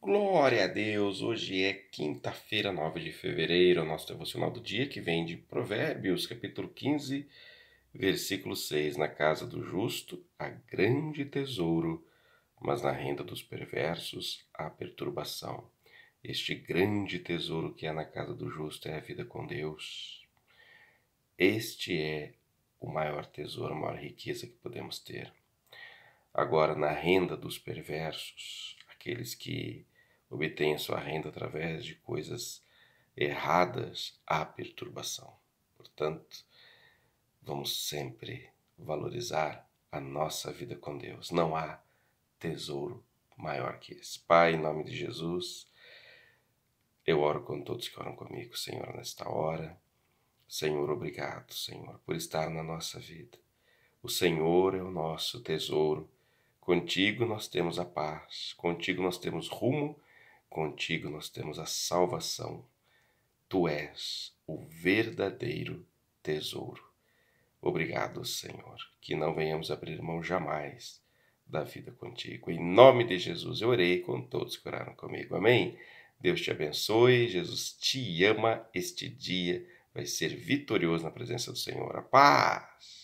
Glória a Deus! Hoje é quinta-feira, 9 de fevereiro, nosso devocional do dia que vem de Provérbios, capítulo 15, versículo 6. Na casa do justo há grande tesouro, mas na renda dos perversos há perturbação. Este grande tesouro que há na casa do justo é a vida com Deus. Este é o maior tesouro, a maior riqueza que podemos ter. Agora, na renda dos perversos, aqueles que obtêm a sua renda através de coisas erradas à perturbação. Portanto, vamos sempre valorizar a nossa vida com Deus. Não há tesouro maior que esse. Pai, em nome de Jesus, eu oro com todos que oram comigo, Senhor, nesta hora. Senhor, obrigado, Senhor, por estar na nossa vida. O Senhor é o nosso tesouro Contigo nós temos a paz, contigo nós temos rumo, contigo nós temos a salvação. Tu és o verdadeiro tesouro. Obrigado, Senhor, que não venhamos abrir mão jamais da vida contigo. Em nome de Jesus eu orei com todos que oraram comigo. Amém. Deus te abençoe. Jesus te ama. Este dia vai ser vitorioso na presença do Senhor. A paz.